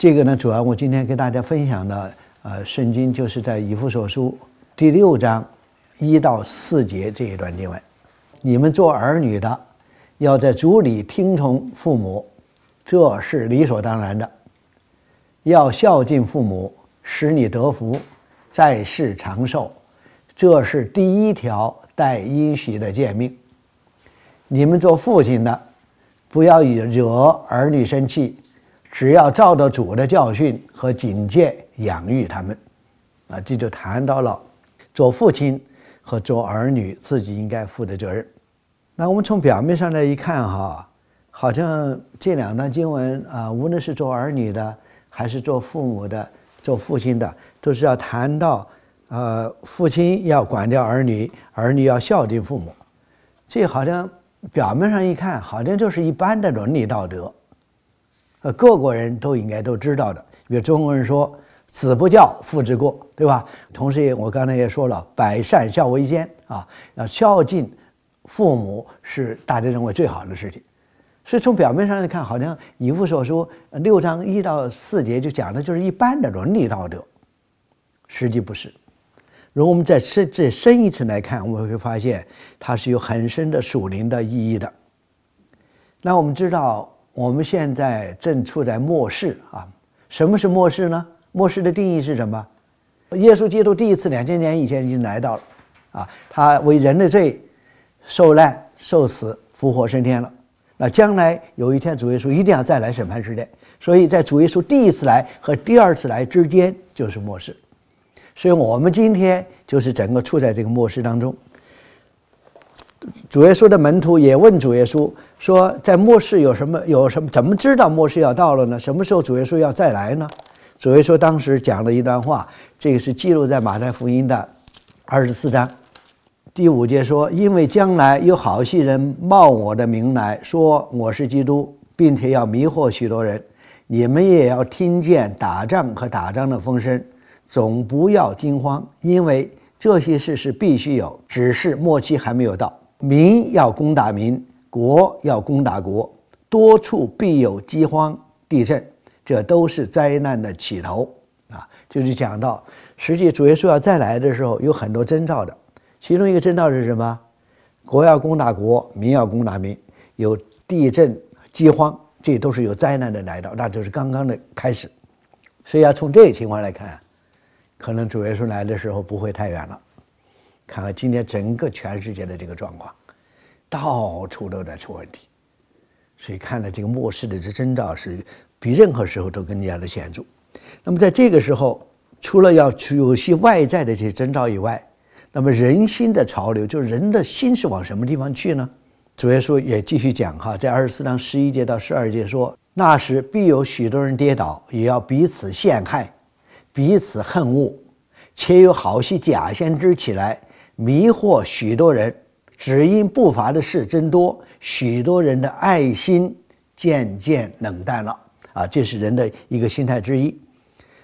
这个呢，主要我今天跟大家分享的，呃，圣经就是在以弗所书第六章一到四节这一段经文。你们做儿女的，要在主里听从父母，这是理所当然的。要孝敬父母，使你得福，在世长寿，这是第一条带阴虚的诫命。你们做父亲的，不要以惹儿女生气。只要照着主的教训和警戒养育他们，啊，这就谈到了做父亲和做儿女自己应该负的责任。那我们从表面上来一看，哈，好像这两段经文啊，无论是做儿女的，还是做父母的、做父亲的，都是要谈到，呃，父亲要管教儿女，儿女要孝敬父母。这好像表面上一看，好像就是一般的伦理道德。呃，各国人都应该都知道的，比如中国人说“子不教，父之过”，对吧？同时也我刚才也说了，“百善孝为先”啊，要孝敬父母是大家认为最好的事情。所以从表面上来看，好像《以父所说六章一到四节就讲的就是一般的伦理道德，实际不是。如果我们再深再深一层来看，我们会发现它是有很深的属灵的意义的。那我们知道。我们现在正处在末世啊！什么是末世呢？末世的定义是什么？耶稣基督第一次两千年以前已经来到了，啊，他为人类罪受难、受死、复活升天了。那将来有一天主耶稣一定要再来审判世界。所以在主耶稣第一次来和第二次来之间就是末世，所以我们今天就是整个处在这个末世当中。主耶稣的门徒也问主耶稣说：“在末世有什么？有什么？怎么知道末世要到了呢？什么时候主耶稣要再来呢？”主耶稣当时讲了一段话，这个是记录在马太福音的二十四章第五节说：“因为将来有好些人冒我的名来说我是基督，并且要迷惑许多人，你们也要听见打仗和打仗的风声，总不要惊慌，因为这些事是必须有，只是末期还没有到。”民要攻打民，国要攻打国，多处必有饥荒、地震，这都是灾难的起头啊！就是讲到，实际主耶稣要再来的时候，有很多征兆的。其中一个征兆是什么？国要攻打国，民要攻打民，有地震、饥荒，这都是有灾难的来到，那就是刚刚的开始。所以要从这个情况来看，可能主耶稣来的时候不会太远了。看看今天整个全世界的这个状况，到处都在出问题，所以看来这个末世的这征兆是比任何时候都更加的显著。那么在这个时候，除了要有些外在的这些征兆以外，那么人心的潮流，就是人的心是往什么地方去呢？主耶稣也继续讲哈，在二十四章十一节到十二节说：“那时必有许多人跌倒，也要彼此陷害，彼此恨恶，且有好些假先知起来。”迷惑许多人，只因不法的事增多，许多人的爱心渐渐冷淡了啊！这是人的一个心态之一。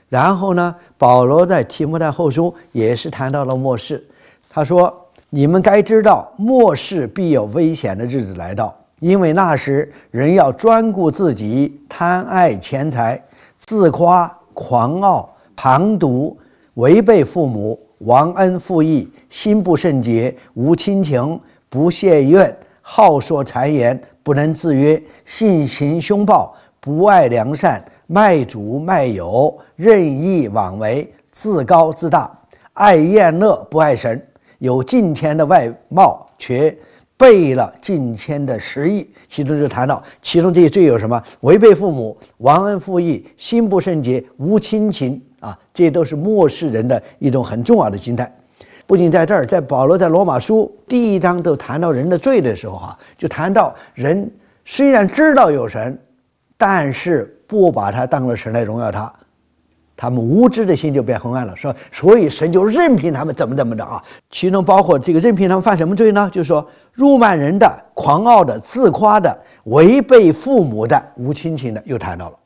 然后呢，保罗在提摩太后书也是谈到了末世，他说：“你们该知道，末世必有危险的日子来到，因为那时人要专顾自己，贪爱钱财，自夸、狂傲、旁渎，违背父母。”忘恩负义，心不圣洁，无亲情，不屑怨，好说谗言，不能自约，性情凶暴，不爱良善，卖主卖友，任意妄为，自高自大，爱厌乐，不爱神，有近千的外貌，却背了近千的实意。其中就谈到，其中这些罪有什么？违背父母，忘恩负义，心不圣洁，无亲情。啊，这都是末世人的一种很重要的心态，不仅在这儿，在保罗在罗马书第一章都谈到人的罪的时候啊，就谈到人虽然知道有神，但是不把他当了神来荣耀他，他们无知的心就变昏暗了，说，所以神就任凭他们怎么怎么的啊，其中包括这个任凭他们犯什么罪呢？就是说，辱骂人的、狂傲的、自夸的、违背父母的、无亲情的，又谈到了。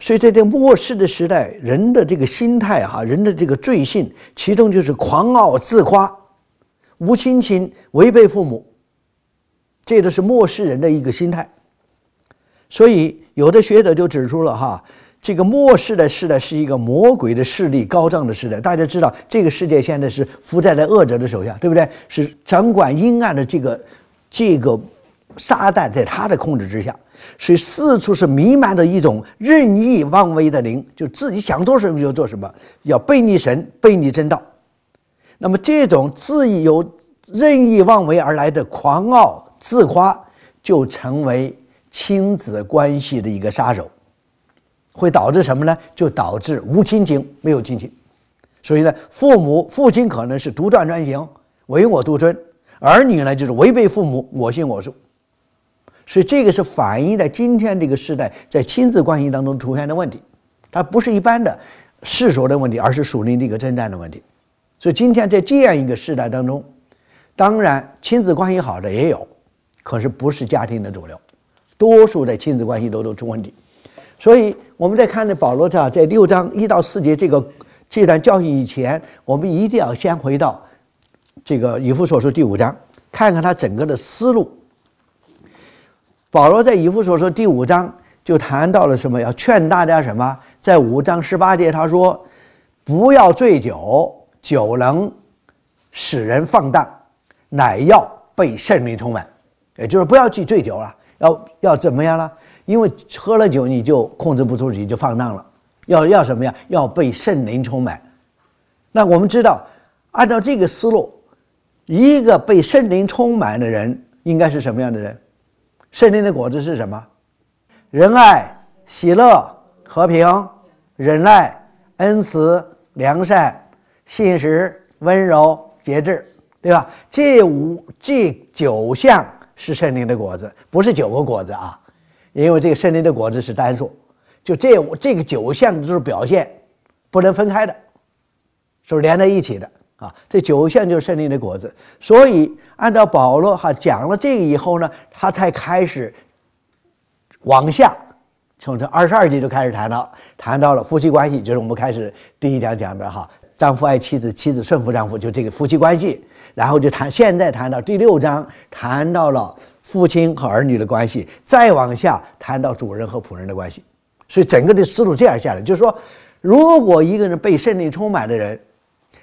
所以，在这末世的时代，人的这个心态哈，人的这个罪性，其中就是狂傲自夸、无亲情、违背父母，这都是末世人的一个心态。所以，有的学者就指出了哈，这个末世的时代是一个魔鬼的势力高涨的时代。大家知道，这个世界现在是伏在了恶者的手下，对不对？是掌管阴暗的这个这个。撒旦在他的控制之下，所以四处是弥漫着一种任意妄为的灵，就自己想做什么就做什么，要背逆神，背逆真道。那么这种自由任意妄为而来的狂傲自夸，就成为亲子关系的一个杀手，会导致什么呢？就导致无亲情，没有亲情。所以呢，父母父亲可能是独断专行，唯我独尊，儿女呢就是违背父母，我行我素。所以这个是反映在今天这个时代，在亲子关系当中出现的问题，它不是一般的世俗的问题，而是属于那个征战的问题。所以今天在这样一个时代当中，当然亲子关系好的也有，可是不是家庭的主流，多数的亲子关系都都出问题。所以我们在看的保罗在在六章一到四节这个这段教训以前，我们一定要先回到这个以弗所书第五章，看看他整个的思路。保罗在以弗所说第五章就谈到了什么？要劝大家什么？在五章十八节他说：“不要醉酒，酒能使人放荡，乃要被圣灵充满。”也就是不要去醉酒了，要要怎么样呢？因为喝了酒你就控制不住自己，就放荡了。要要什么呀？要被圣灵充满。那我们知道，按照这个思路，一个被圣灵充满的人应该是什么样的人？圣灵的果子是什么？仁爱、喜乐、和平、忍耐、恩慈、良善、信实、温柔、节制，对吧？这五这九项是圣灵的果子，不是九个果子啊，因为这个圣灵的果子是单数，就这这个九项就是表现，不能分开的，是不是连在一起的？啊，这九项就是胜利的果子。所以按照保罗哈讲了这个以后呢，他才开始往下，从这二十二节就开始谈到，谈到了夫妻关系，就是我们开始第一讲讲的哈，丈夫爱妻子，妻子顺服丈夫，就这个夫妻关系。然后就谈，现在谈到第六章，谈到了父亲和儿女的关系，再往下谈到主人和仆人的关系。所以整个的思路这样下来，就是说，如果一个人被胜利充满的人。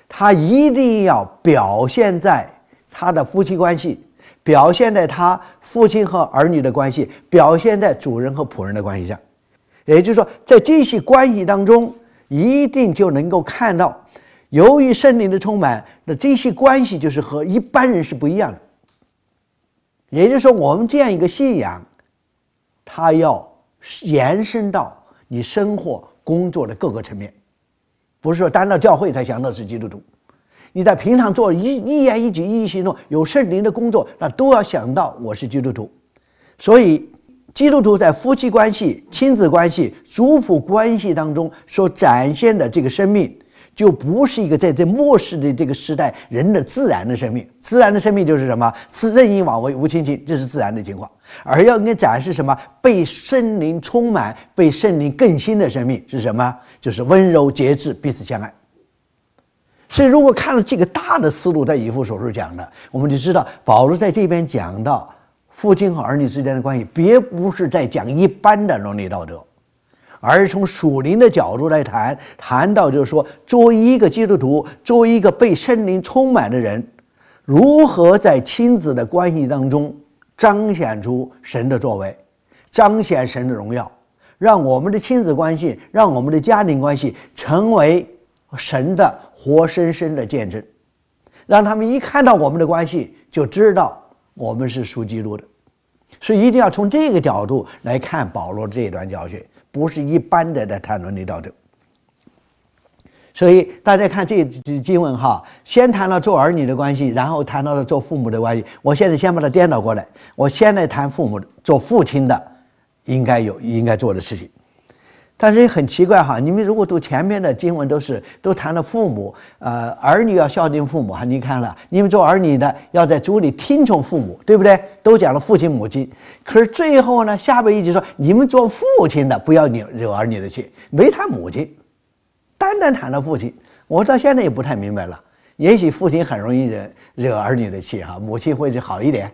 他一定要表现在他的夫妻关系，表现在他父亲和儿女的关系，表现在主人和仆人的关系上。也就是说，在这些关系当中，一定就能够看到，由于圣灵的充满，那这些关系就是和一般人是不一样的。也就是说，我们这样一个信仰，它要延伸到你生活工作的各个层面。不是说到了教会才想到是基督徒，你在平常做一一言一举一一行动有圣灵的工作，那都要想到我是基督徒。所以，基督徒在夫妻关系、亲子关系、族谱关系当中所展现的这个生命。就不是一个在这末世的这个时代人的自然的生命，自然的生命就是什么？是任意妄为、无亲情，这是自然的情况。而要给你展示什么？被圣灵充满、被圣灵更新的生命是什么？就是温柔、节制、彼此相爱。所以，如果看了这个大的思路，在以父所说讲的，我们就知道保罗在这边讲到父亲和儿女之间的关系，别不是在讲一般的伦理道德。而从属灵的角度来谈，谈到就是说，作为一个基督徒，作为一个被圣灵充满的人，如何在亲子的关系当中彰显出神的作为，彰显神的荣耀，让我们的亲子关系，让我们的家庭关系成为神的活生生的见证，让他们一看到我们的关系就知道我们是属基督的。所以一定要从这个角度来看保罗这一段教训。不是一般的在谈伦理道德，所以大家看这经文哈，先谈了做儿女的关系，然后谈到了做父母的关系。我现在先把它颠倒过来，我先来谈父母，做父亲的应该有应该做的事情。但是也很奇怪哈，你们如果读前面的经文都是都谈了父母，呃，儿女要孝敬父母哈，你看了，你们做儿女的要在主里听从父母，对不对？都讲了父亲母亲，可是最后呢，下边一句说，你们做父亲的不要惹惹儿女的气，没谈母亲，单单谈了父亲，我到现在也不太明白了。也许父亲很容易惹惹儿女的气哈，母亲会就好一点。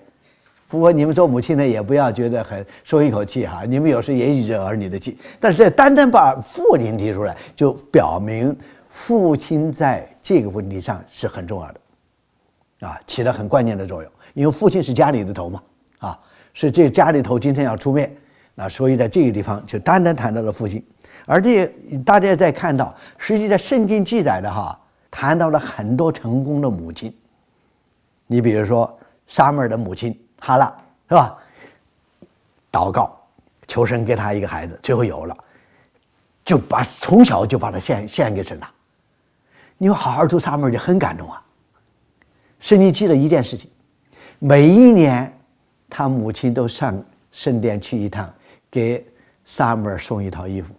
不过你们做母亲的也不要觉得很松一口气哈，你们有时也忍儿女的气，但是这单单把父亲提出来，就表明父亲在这个问题上是很重要的，啊，起了很关键的作用，因为父亲是家里的头嘛，啊，是这家里头今天要出面，那所以在这个地方就单单谈到了父亲，而这大家在看到，实际在圣经记载的哈，谈到了很多成功的母亲，你比如说撒母耳的母亲。哈拉是吧？祷告求神给他一个孩子，最后有了，就把从小就把他献献给神了。你们好好读《撒母耳》，就很感动啊。经记了一件事情，每一年他母亲都上圣殿去一趟，给撒母耳送一套衣服，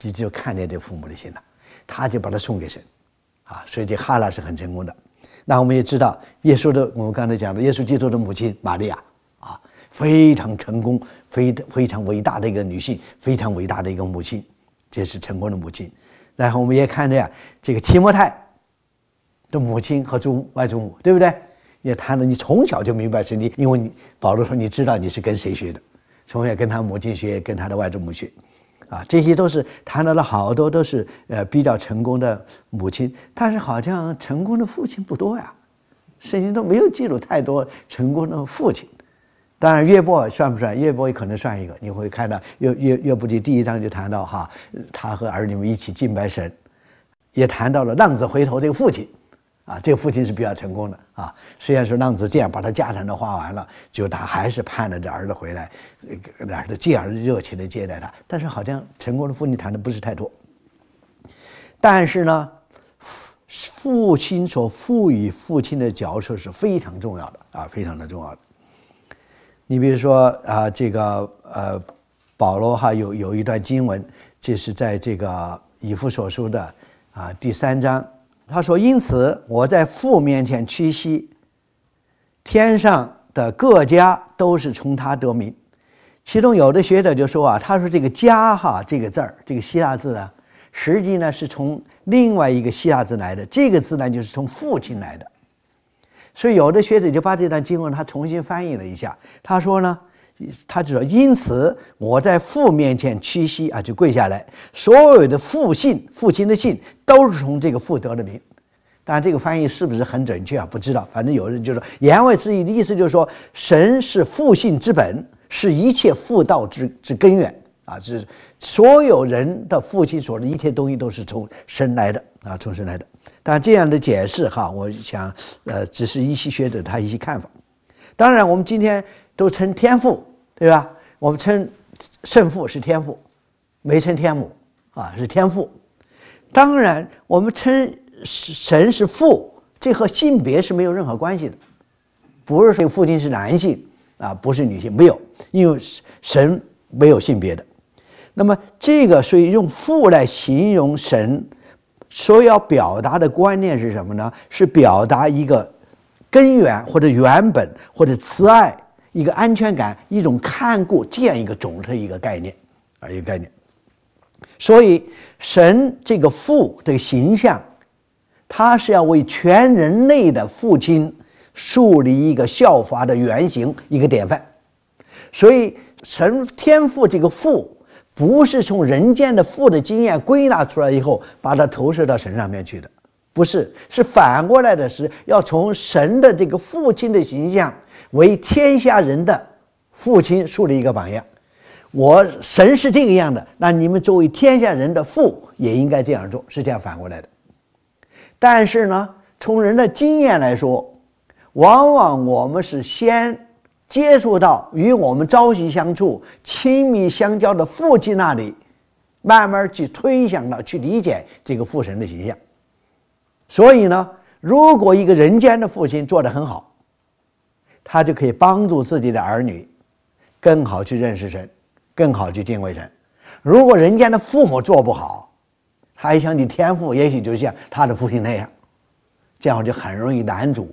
你就看见这父母的心了。他就把他送给神，啊，所以这哈拉是很成功的。那我们也知道，耶稣的我们刚才讲的耶稣基督的母亲玛利亚啊，非常成功、非非常伟大的一个女性，非常伟大的一个母亲，这是成功的母亲。然后我们也看到呀，这个提摩太的母亲和祖外祖母，对不对？也谈的你从小就明白是你，因为你保罗说你知道你是跟谁学的，从小跟他母亲学，跟他的外祖母学。啊，这些都是谈到了好多都是呃比较成功的母亲，但是好像成功的父亲不多呀，圣经都没有记录太多成功的父亲。当然，约伯算不算？约伯可能算一个。你会看到约约约伯记第一章就谈到哈，他和儿女们一起敬拜神，也谈到了浪子回头这个父亲。啊，这个父亲是比较成功的啊。虽然说浪子这样把他家产都花完了，就他还是盼着这儿子回来，那个儿子这样热情的接待他。但是好像成功的父亲谈的不是太多。但是呢，父亲所赋予父亲的角色是非常重要的啊，非常的重要的。你比如说啊，这个呃保罗哈有有一段经文，就是在这个以父所书的啊第三章。他说：“因此我在父面前屈膝，天上的各家都是从他得名。其中有的学者就说啊，他说这个家哈这个字儿，这个希腊字呢，实际呢是从另外一个希腊字来的。这个字呢就是从父亲来的。所以有的学者就把这段经文他重新翻译了一下。他说呢。”他就说：“因此我在父面前屈膝啊，就跪下来。所有的父姓、父亲的姓，都是从这个父得的名。当然，这个翻译是不是很准确啊？不知道。反正有人就说言外之意的意思就是说，神是父姓之本，是一切父道之之根源啊！是所有人的父亲所的一切东西都是从神来的啊，从神来的。但这样的解释哈，我想呃，只是依稀学者他一些看法。当然，我们今天都称天赋。”对吧？我们称圣父是天父，没称天母啊，是天父。当然，我们称神是父，这和性别是没有任何关系的。不是说父亲是男性啊，不是女性，没有，因为神没有性别的。那么，这个所以用父来形容神，所要表达的观念是什么呢？是表达一个根源或者原本或者慈爱。一个安全感，一种看顾这样一个总的一个概念啊，一个概念。所以，神这个父的形象，他是要为全人类的父亲树立一个效法的原型，一个典范。所以，神天父这个父不是从人间的父的经验归纳出来以后，把它投射到神上面去的，不是，是反过来的，是要从神的这个父亲的形象。为天下人的父亲树立一个榜样，我神是这个样的，那你们作为天下人的父也应该这样做，是这样反过来的。但是呢，从人的经验来说，往往我们是先接触到与我们朝夕相处、亲密相交的父亲那里，慢慢去推想到去理解这个父神的形象。所以呢，如果一个人间的父亲做得很好，他就可以帮助自己的儿女更好去认识神，更好去敬畏神。如果人家的父母做不好，他想你天赋，也许就像他的父亲那样，这样就很容易难主。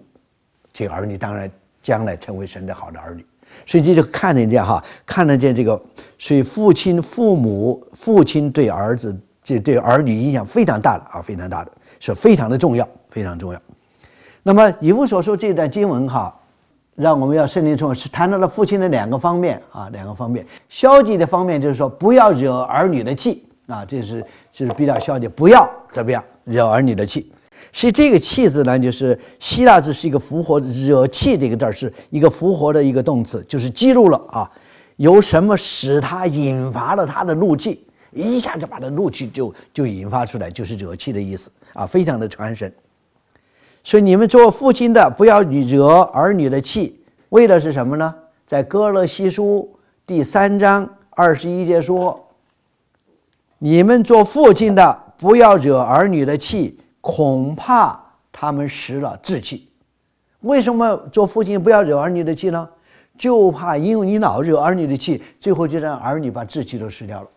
这个儿女当然将来成为神的好的儿女。所以这就看得见哈，看得见这个。所以父亲、父母、父亲对儿子这对儿女影响非常大的啊，非常大的是非常的重要，非常重要。那么以父所说这段经文哈。让我们要慎利，从，是谈到了父亲的两个方面啊，两个方面，消极的方面就是说不要惹儿女的气啊，这是就是比较消极，不要怎么样惹儿女的气。所以这个气字呢，就是希腊字是一个复活惹气的一个字，是一个复活的一个动词，就是激怒了啊，由什么使他引发了他的怒气，一下就把他怒气就就引发出来，就是惹气的意思啊，非常的传神。所以你们做父亲的不要惹儿女的气，为的是什么呢？在哥乐西书第三章二十一节说：“你们做父亲的不要惹儿女的气，恐怕他们失了志气。”为什么做父亲不要惹儿女的气呢？就怕因为你老惹儿女的气，最后就让儿女把志气都失掉了。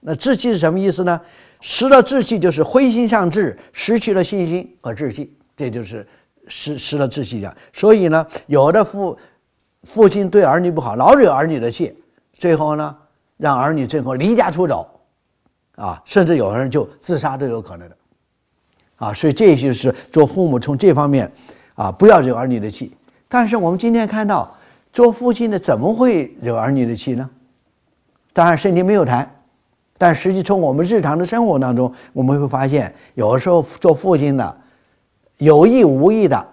那志气是什么意思呢？失了志气就是灰心丧志，失去了信心和志气。这就是失失了志气讲。所以呢，有的父父亲对儿女不好，老惹儿女的气，最后呢，让儿女最后离家出走，啊，甚至有的人就自杀都有可能的，啊，所以这就是做父母从这方面，啊，不要惹儿女的气。但是我们今天看到，做父亲的怎么会惹儿女的气呢？当然身体没有谈，但实际从我们日常的生活当中，我们会发现，有的时候做父亲的。有意无意的，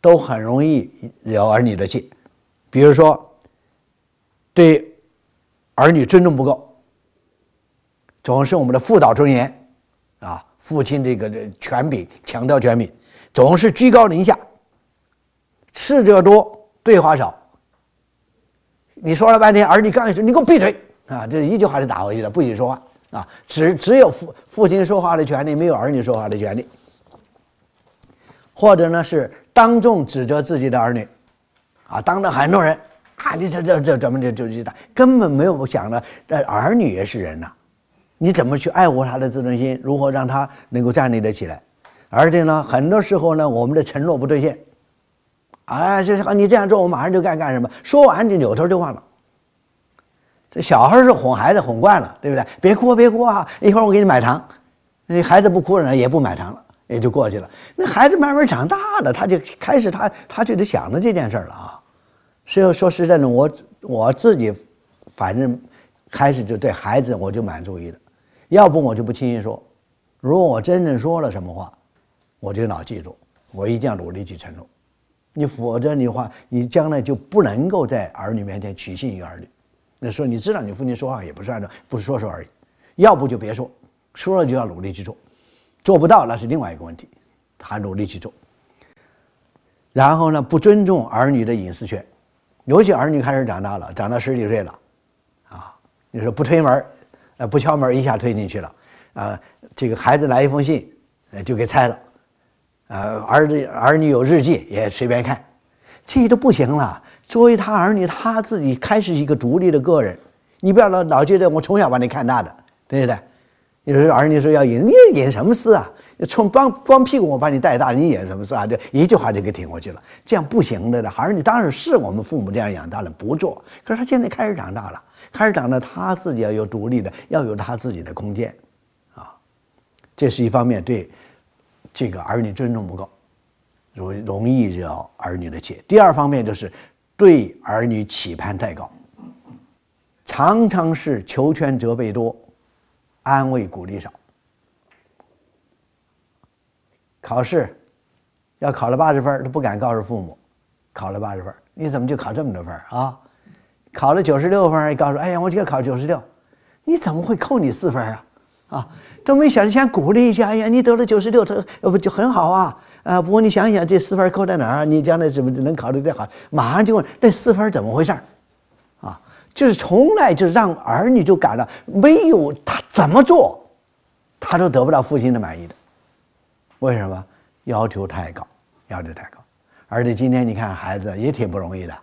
都很容易惹儿女的气。比如说，对儿女尊重不够，总是我们的父导尊严，啊，父亲这个权柄强调权柄，总是居高临下，斥责多，对话少。你说了半天，儿女刚一说，你给我闭嘴啊！这一句话就打回去了，不许说话啊！只只有父父亲说话的权利，没有儿女说话的权利。或者呢，是当众指责自己的儿女，啊，当着很多人啊，你这这这怎么就就就打，根本没有想到这儿女也是人呐，你怎么去爱护他的自尊心？如何让他能够站立得起来？而且呢，很多时候呢，我们的承诺不兑现，啊，就是你这样做，我马上就干干什么？说完就扭头就忘了。这小孩是哄孩子哄惯了，对不对？别哭，别哭啊！一会儿我给你买糖，那孩子不哭了，也不买糖了。也就过去了。那孩子慢慢长大了，他就开始他他就得想着这件事了啊。所以说实在的，我我自己反正开始就对孩子我就蛮注意的。要不我就不轻易说。如果我真正说了什么话，我就老记住，我一定要努力去承诺。你否则的话，你将来就不能够在儿女面前取信于儿女。那说你知道，你父亲说话也不是按照不是说说而已，要不就别说，说了就要努力去做。做不到那是另外一个问题，他努力去做。然后呢，不尊重儿女的隐私权，尤其儿女开始长大了，长到十几岁了，啊，你说不推门儿，呃，不敲门儿，一下推进去了，啊，这个孩子来一封信，呃，就给拆了，呃，儿子儿女有日记也随便看，这些都不行了。作为他儿女，他自己开始一个独立的个人，你不要老老觉得我从小把你看大的，对不对？有时候儿女说要演，你演什么事啊？从光光屁股，我把你带大，你演什么事啊？就一句话就给挺过去了。这样不行的。儿是你当然是我们父母这样养大的，不做。可是他现在开始长大了，开始长到他自己要有独立的，要有他自己的空间，啊，这是一方面。对这个儿女尊重不够，容容易惹儿女的气。第二方面就是对儿女期盼太高，常常是求全责备多。安慰鼓励少，考试要考了八十分他都不敢告诉父母，考了八十分你怎么就考这么多分啊？考了九十六分告诉，哎呀，我就考九十六，你怎么会扣你四分啊？啊，都没想着先鼓励一下，哎呀，你得了九十六，这不就很好啊？啊，不过你想想，这四分扣在哪儿？你将来怎么能考的最好？马上就问，这四分怎么回事就是从来就让儿女就感到没有他怎么做，他都得不到父亲的满意的。为什么？要求太高，要求太高。而且今天你看孩子也挺不容易的，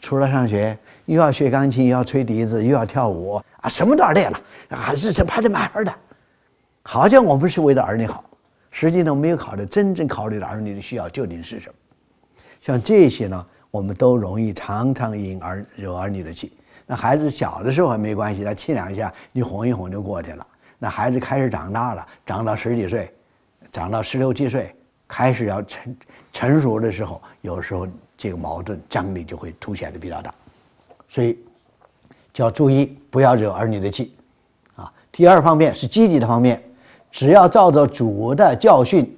除了上学，又要学钢琴，又要吹笛子，又要跳舞，啊，什么都要练了，还日程排得满儿的。好像我们是为了儿女好，实际上没有考虑真正考虑了儿女的需要究竟是什么。像这些呢，我们都容易常常引儿惹儿女的气。那孩子小的时候还没关系，他气两下，你哄一哄就过去了。那孩子开始长大了，长到十几岁，长到十六七岁，开始要成成熟的时候，有时候这个矛盾张力就会凸显的比较大，所以就要注意不要惹儿女的气，啊。第二方面是积极的方面，只要照着主的教训。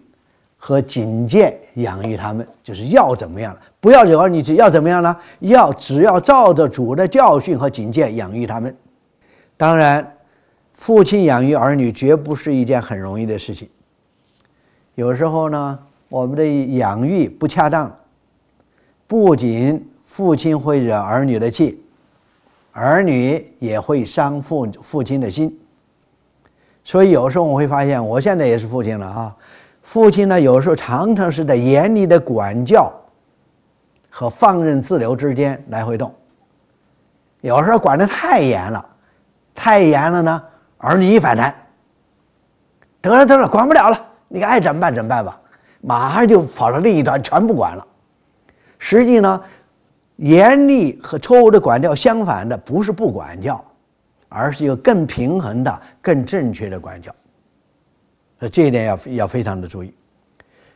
和警戒养育他们，就是要怎么样了？不要惹儿女气，要怎么样呢？要只要照着主的教训和警戒养育他们。当然，父亲养育儿女绝不是一件很容易的事情。有时候呢，我们的养育不恰当，不仅父亲会惹儿女的气，儿女也会伤父父亲的心。所以有时候我会发现，我现在也是父亲了啊。父亲呢，有时候常常是在严厉的管教和放任自流之间来回动。有时候管得太严了，太严了呢，儿女一反弹，得了得了，管不了了，你爱怎么办怎么办吧，马上就跑到另一端全不管了。实际呢，严厉和错误的管教相反的不是不管教，而是一个更平衡的、更正确的管教。那这一点要要非常的注意。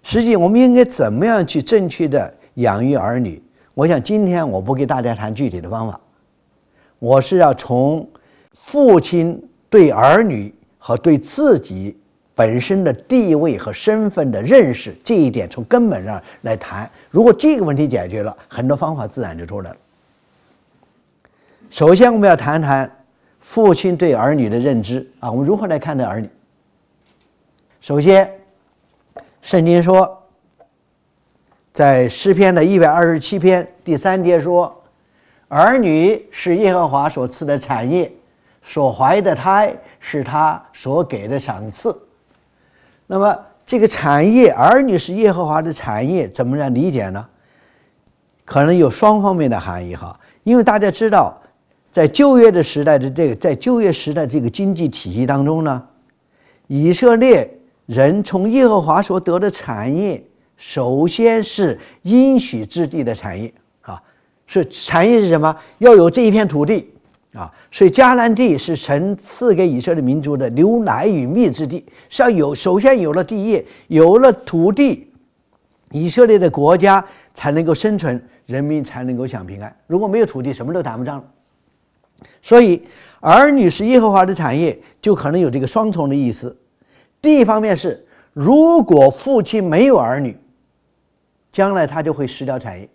实际，我们应该怎么样去正确的养育儿女？我想今天我不给大家谈具体的方法，我是要从父亲对儿女和对自己本身的地位和身份的认识这一点从根本上来谈。如果这个问题解决了，很多方法自然就出来了。首先，我们要谈谈父亲对儿女的认知啊，我们如何来看待儿女？首先，圣经说，在诗篇的一百二十七篇第三节说：“儿女是耶和华所赐的产业，所怀的胎是他所给的赏赐。”那么，这个产业，儿女是耶和华的产业，怎么样理解呢？可能有双方面的含义哈。因为大家知道，在就业的时代的这个，在就业时代这个经济体系当中呢，以色列。人从耶和华所得的产业，首先是应许之地的产业啊，所以产业是什么？要有这一片土地啊，所以迦南地是神赐给以色列民族的牛奶与蜜之地。是要有首先有了地业，有了土地，以色列的国家才能够生存，人民才能够享平安。如果没有土地，什么都谈不上。所以儿女是耶和华的产业，就可能有这个双重的意思。第一方面是，如果父亲没有儿女，将来他就会失掉产业。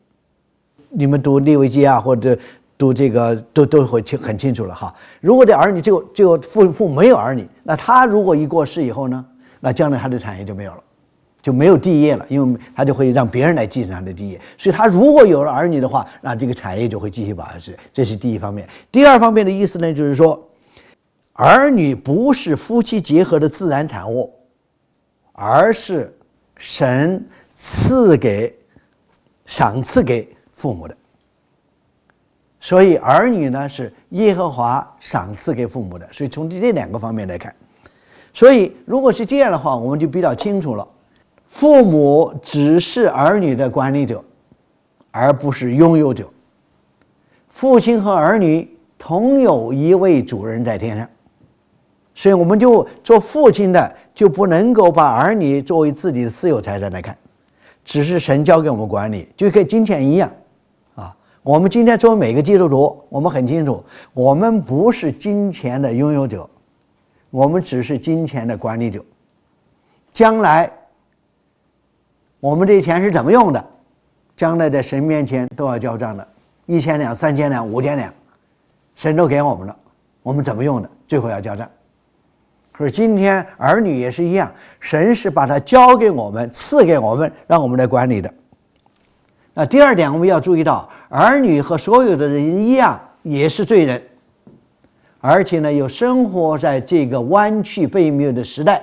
你们读《利维基》啊，或者读这个，都都会清很清楚了哈。如果这儿女就就父父没有儿女，那他如果一过世以后呢，那将来他的产业就没有了，就没有地业了，因为他就会让别人来继承他的地业。所以，他如果有了儿女的话，那这个产业就会继续保持。这是第一方面。第二方面的意思呢，就是说。儿女不是夫妻结合的自然产物，而是神赐给、赏赐给父母的。所以，儿女呢是耶和华赏赐给父母的。所以，从这两个方面来看，所以如果是这样的话，我们就比较清楚了：父母只是儿女的管理者，而不是拥有者。父亲和儿女同有一位主人在天上。所以，我们就做父亲的，就不能够把儿女作为自己的私有财产来看，只是神交给我们管理，就跟金钱一样啊。我们今天作为每个基督徒，我们很清楚，我们不是金钱的拥有者，我们只是金钱的管理者。将来我们这钱是怎么用的？将来在神面前都要交账的。一千两、三千两、五千两，神都给我们了，我们怎么用的？最后要交账。所以，今天儿女也是一样，神是把他交给我们、赐给我们，让我们来管理的。那第二点，我们要注意到，儿女和所有的人一样，也是罪人，而且呢，又生活在这个弯曲背谬的时代，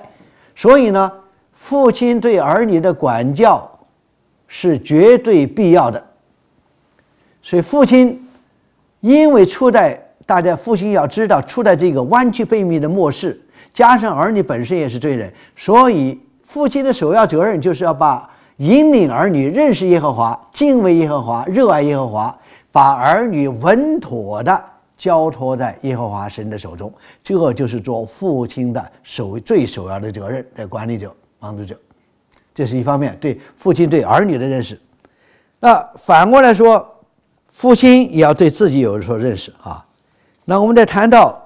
所以呢，父亲对儿女的管教是绝对必要的。所以，父亲因为初代，大家父亲要知道初代这个弯曲背谬的末世。加上儿女本身也是罪人，所以父亲的首要责任就是要把引领儿女认识耶和华、敬畏耶和华、热爱耶和华，把儿女稳妥的交托在耶和华神的手中。这就是做父亲的首最首要的责任的管理者、帮助者。这是一方面对父亲对儿女的认识。那反过来说，父亲也要对自己有所认识啊。那我们在谈到。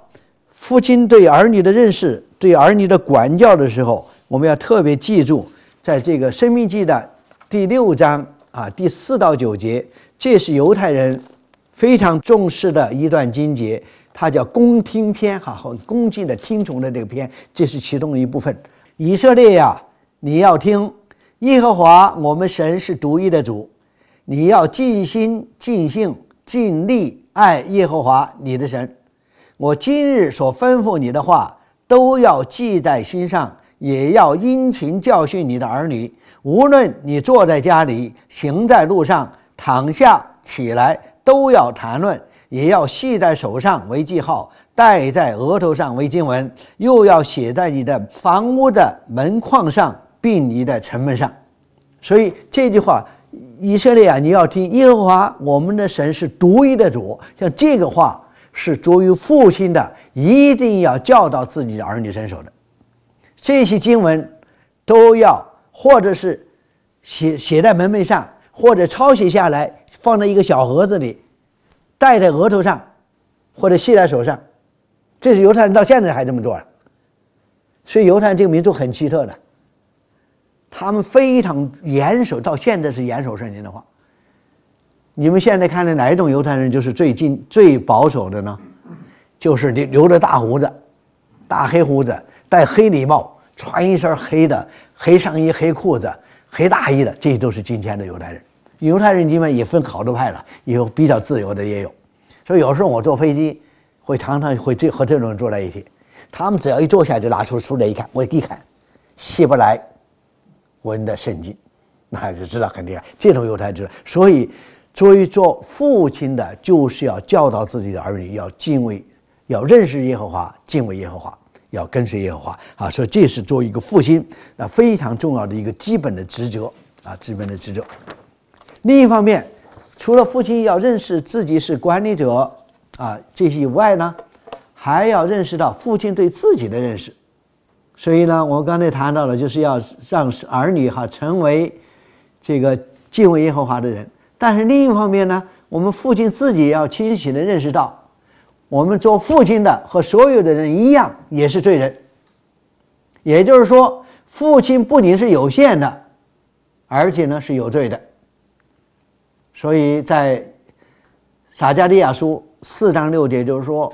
父亲对儿女的认识、对儿女的管教的时候，我们要特别记住，在这个《生命记》的第六章啊第四到九节，这是犹太人非常重视的一段经节，它叫“恭听篇”哈，很恭敬的听从的这个篇，这是其中一部分。以色列呀，你要听耶和华我们神是独一的主，你要尽心、尽性、尽力爱耶和华你的神。我今日所吩咐你的话，都要记在心上，也要殷勤教训你的儿女。无论你坐在家里，行在路上，躺下起来，都要谈论；也要系在手上为记号，戴在额头上为经文，又要写在你的房屋的门框上，并你的城门上。所以这句话，以色列啊，你要听，耶和华我们的神是独一的主。像这个话。是作为父亲的，一定要教导自己的儿女遵守的。这些经文都要，或者是写写在门楣上，或者抄写下来，放在一个小盒子里，戴在额头上，或者系在手上。这是犹太人到现在还这么做啊！所以犹太人这个民族很奇特的，他们非常严守，到现在是严守圣经的话。你们现在看的哪一种犹太人就是最近最保守的呢？就是留留着大胡子、大黑胡子，戴黑礼帽，穿一身黑的黑上衣、黑裤子、黑大衣的，这些都是今天的犹太人。犹太人你们也分好多派了，也有比较自由的，也有。所以有时候我坐飞机，会常常会这和这种人坐在一起。他们只要一坐下就拿出书来一看，我一看，希伯来文的圣经，那就知道很厉害。这种犹太人，所以。所以，做父亲的就是要教导自己的儿女，要敬畏，要认识耶和华，敬畏耶和华，要跟随耶和华啊！所以，这是做一个父亲啊非常重要的一个基本的职责啊，基本的职责。另一方面，除了父亲要认识自己是管理者啊这些以外呢，还要认识到父亲对自己的认识。所以呢，我刚才谈到了，就是要让儿女哈成为这个敬畏耶和华的人。但是另一方面呢，我们父亲自己要清醒的认识到，我们做父亲的和所有的人一样也是罪人。也就是说，父亲不仅是有限的，而且呢是有罪的。所以在撒加利亚书四章六节，就是说，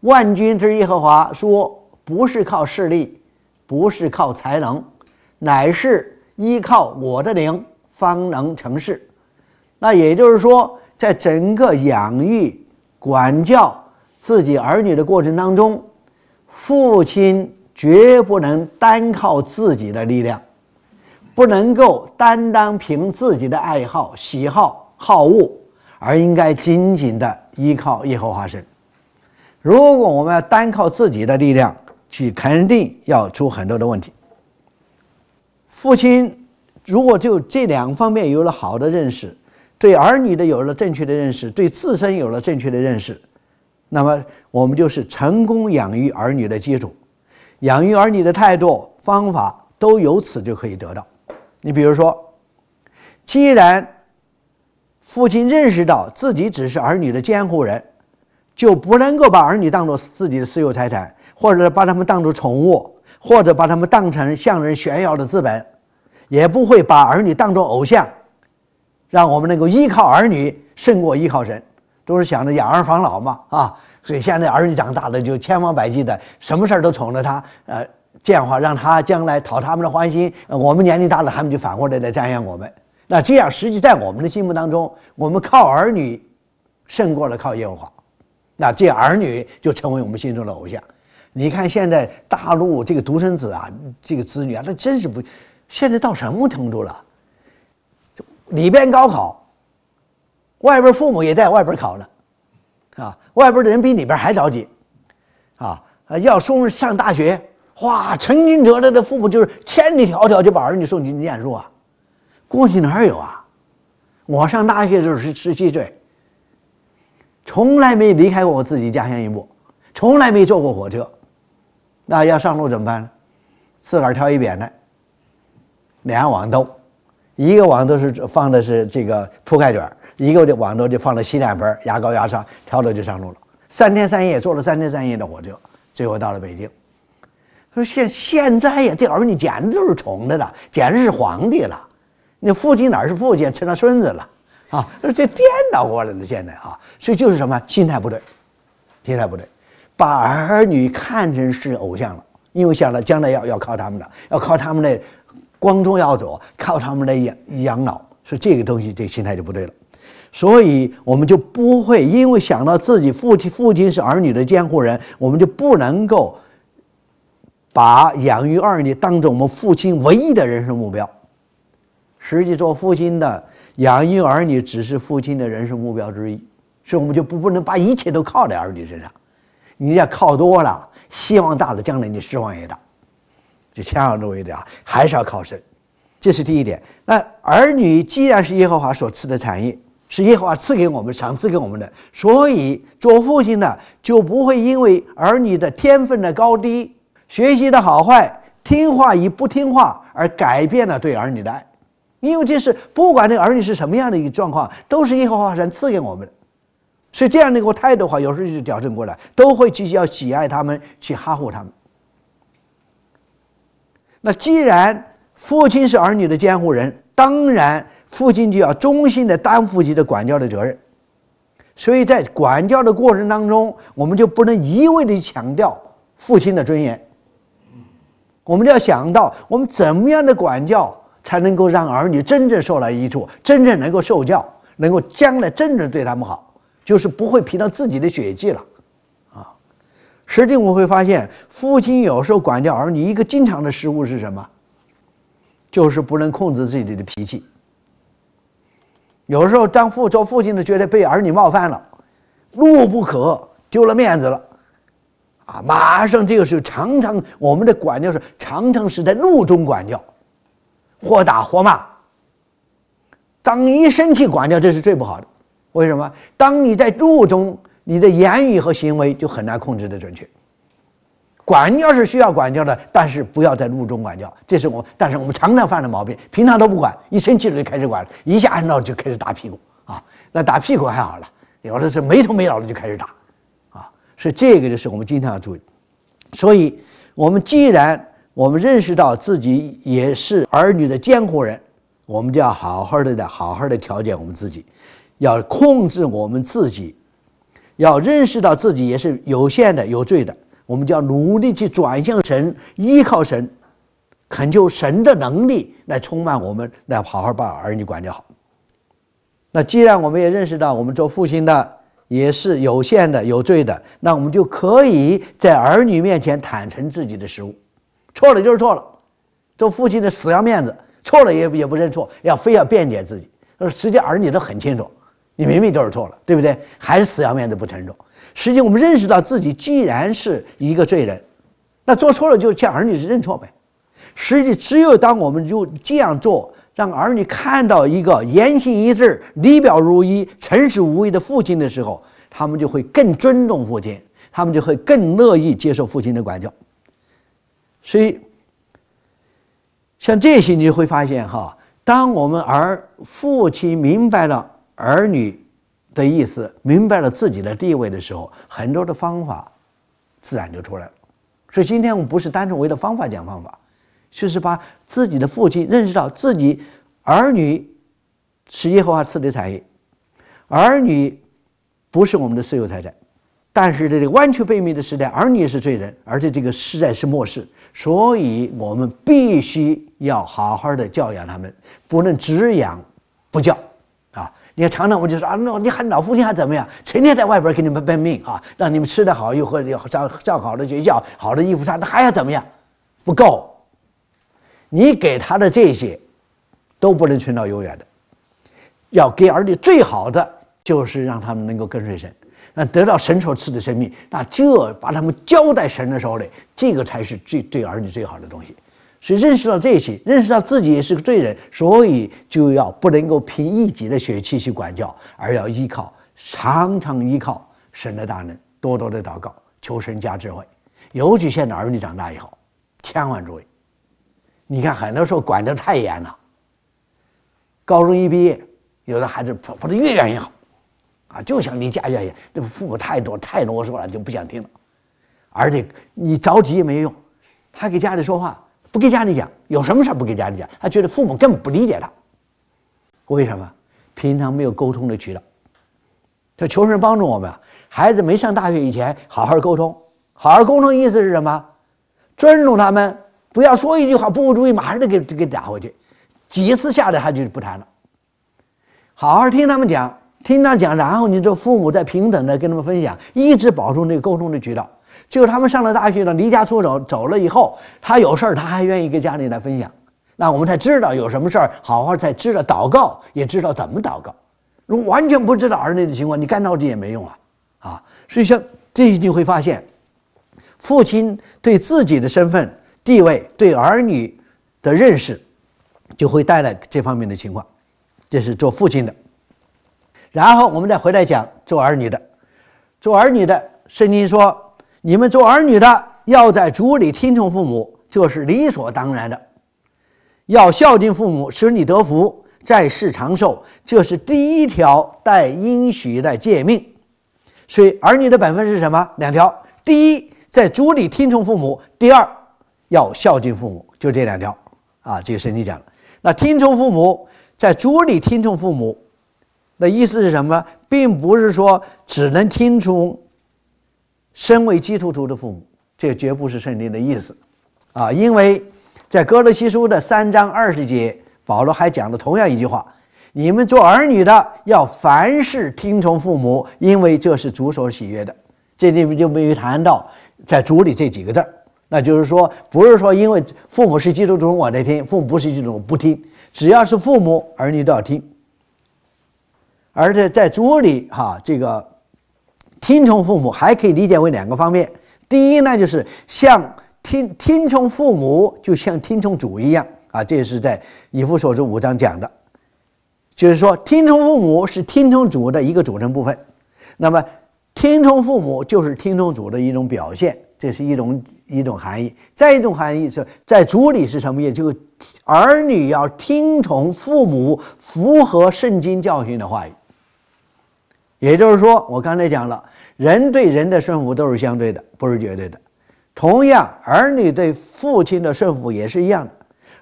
万军之耶和华说：“不是靠势力，不是靠才能，乃是依靠我的灵，方能成事。”那也就是说，在整个养育、管教自己儿女的过程当中，父亲绝不能单靠自己的力量，不能够单单凭自己的爱好、喜好、好恶，而应该紧紧的依靠业火化身。如果我们要单靠自己的力量去，肯定要出很多的问题。父亲如果就这两方面有了好的认识。对儿女的有了正确的认识，对自身有了正确的认识，那么我们就是成功养育儿女的基础，养育儿女的态度方法都由此就可以得到。你比如说，既然父亲认识到自己只是儿女的监护人，就不能够把儿女当做自己的私有财产，或者把他们当做宠物，或者把他们当成向人炫耀的资本，也不会把儿女当做偶像。让我们能够依靠儿女胜过依靠神，都是想着养儿防老嘛啊！所以现在儿女长大了，就千方百计的什么事儿都宠着他，呃，这样的话让他将来讨他们的欢心，我们年龄大了，他们就反过来来赞扬我们。那这样，实际在我们的心目当中，我们靠儿女胜过了靠耶和华，那这儿女就成为我们心中的偶像。你看现在大陆这个独生子啊，这个子女啊，那真是不，现在到什么程度了？里边高考，外边父母也在外边考呢，啊，外边的人比里边还着急，啊要送上大学，哇，陈金哲他的父母就是千里迢迢就把儿女送去念书啊，过去哪有啊？我上大学的时候是十七岁，从来没离开过我自己家乡一步，从来没坐过火车，那要上路怎么办呢？自个挑一扁担，两网兜。一个网都是放的是这个铺盖卷儿，一个网兜就放了洗脸盆、牙膏、牙刷，挑着就上路了。三天三夜坐了三天三夜的火车，最后到了北京。说现现在呀，这儿女简直都是宠着的，简直是皇帝了。那父亲哪是父亲，成了孙子了啊！这颠倒过来了，现在啊，所以就是什么心态不对，心态不对，把儿女看成是偶像了，因为想着将来要要靠他们的，要靠他们的。光宗耀祖，靠他们的养养老，所以这个东西这心态就不对了。所以我们就不会因为想到自己父亲父亲是儿女的监护人，我们就不能够把养育儿女当做我们父亲唯一的人生目标。实际做父亲的养育儿女只是父亲的人生目标之一，所以我们就不不能把一切都靠在儿女身上。你要靠多了，希望大了，将来你失望也大。就千万注意一点，还是要靠神，这是第一点。那儿女既然是耶和华所赐的产业，是耶和华赐给我们、赏赐给我们的，所以做父亲的就不会因为儿女的天分的高低、学习的好坏、听话与不听话而改变了对儿女的爱，因为这是不管那儿女是什么样的一个状况，都是耶和华神赐给我们的。所以这样的一个态度的话，有时候就调整过来，都会去要喜爱他们，去呵护他们。那既然父亲是儿女的监护人，当然父亲就要忠心的担负起的管教的责任。所以在管教的过程当中，我们就不能一味的强调父亲的尊严，我们就要想到，我们怎么样的管教才能够让儿女真正受来益处，真正能够受教，能够将来真正对他们好，就是不会凭到自己的血气了。实际我们会发现，父亲有时候管教儿女一个经常的失误是什么？就是不能控制自己的脾气。有时候当父做父亲的觉得被儿女冒犯了，怒不可遏，丢了面子了，啊，马上这个时候常常我们的管教是常常是在怒中管教，或打或骂。当一生气管教，这是最不好的。为什么？当你在怒中。你的言语和行为就很难控制的准确。管教是需要管教的，但是不要在路中管教，这是我。但是我们常常犯的毛病，平常都不管，一生气了就开始管一下按闹就开始打屁股啊。那打屁股还好了，有的是没头没脑的就开始打，啊，所以这个就是我们经常要注意。所以，我们既然我们认识到自己也是儿女的监护人，我们就要好好的、的好好的调节我们自己，要控制我们自己。要认识到自己也是有限的、有罪的，我们就要努力去转向神，依靠神，恳求神的能力来充满我们，来好好把儿女管教好。那既然我们也认识到我们做父亲的也是有限的、有罪的，那我们就可以在儿女面前坦诚自己的失误，错了就是错了。做父亲的死要面子，错了也也不认错，要非要辩解自己，而实际儿女都很清楚。你明明就是错了，对不对？还是死要面子不承认。实际我们认识到自己既然是一个罪人，那做错了就向儿女认错呗。实际只有当我们就这样做，让儿女看到一个言行一致、礼表如一、诚实无畏的父亲的时候，他们就会更尊重父亲，他们就会更乐意接受父亲的管教。所以，像这些你就会发现哈，当我们儿父亲明白了。儿女的意思明白了自己的地位的时候，很多的方法自然就出来了。所以今天我们不是单纯为了方法讲方法，就是把自己的父亲认识到自己儿女是耶和华赐的产业，儿女不是我们的私有财产。但是这个弯曲背面的时代，儿女是罪人，而且这个实在是末世，所以我们必须要好好的教养他们，不能只养不教啊。你看，常常我就说啊，那你还老父亲还怎么样？成天在外边给你们奔命啊，让你们吃得好，又喝上上好的学校，好的衣服穿，那还要怎么样？不够。你给他的这些都不能存到永远的，要给儿女最好的，就是让他们能够跟随神，那得到神所赐的生命，那这把他们交在神的手里，这个才是最对儿女最好的东西。所以认识到这些，认识到自己也是个罪人，所以就要不能够凭一己的血气去管教，而要依靠，常常依靠神的大能，多多的祷告，求神加智慧。尤其现在儿女长大以后，千万注意。你看，很多时候管得太严了。高中一毕业，有的孩子跑跑得越远越好，啊，就想离家远这点。父母太多太啰嗦了，就不想听了。而且你着急也没用，他给家里说话。不跟家里讲，有什么事不跟家里讲？他觉得父母根本不理解他，为什么？平常没有沟通的渠道。他求人帮助我们，孩子没上大学以前，好好沟通，好好沟通意思是什么？尊重他们，不要说一句话，不注意马上就给给打回去，几次下来他就不谈了。好好听他们讲，听他讲，然后你这父母再平等的跟他们分享，一直保持那个沟通的渠道。就他们上了大学了，离家出走走了以后，他有事儿他还愿意跟家里来分享，那我们才知道有什么事儿，好好才知道祷告，也知道怎么祷告。如完全不知道儿女的情况，你干着急也没用啊，啊！所以像这一，你会发现，父亲对自己的身份地位、对儿女的认识，就会带来这方面的情况，这是做父亲的。然后我们再回来讲做儿女的，做儿女的圣经说。你们做儿女的要在族里听从父母，这是理所当然的；要孝敬父母，使你得福，在世长寿，这是第一条带应许的诫命。所以，儿女的本分是什么？两条：第一，在族里听从父母；第二，要孝敬父母。就这两条啊，这个圣经讲了。那听从父母，在族里听从父母那意思是什么？并不是说只能听从。身为基督徒的父母，这绝不是圣经的意思，啊，因为在哥罗西书的三章二十节，保罗还讲了同样一句话：你们做儿女的，要凡事听从父母，因为这是主所喜悦的。这里面就没有谈到在主里这几个字儿，那就是说，不是说因为父母是基督徒我在听，父母不是基督徒我不听，只要是父母，儿女都要听。而且在主里，哈，这个。听从父母还可以理解为两个方面，第一呢，就是像听听从父母，就像听从主一样啊，这也是在以父所著五章讲的，就是说听从父母是听从主的一个组成部分，那么听从父母就是听从主的一种表现，这是一种一种含义。再一种含义是在主里是什么意？思？就儿女要听从父母，符合圣经教训的话语。也就是说，我刚才讲了，人对人的顺服都是相对的，不是绝对的。同样，儿女对父亲的顺服也是一样的。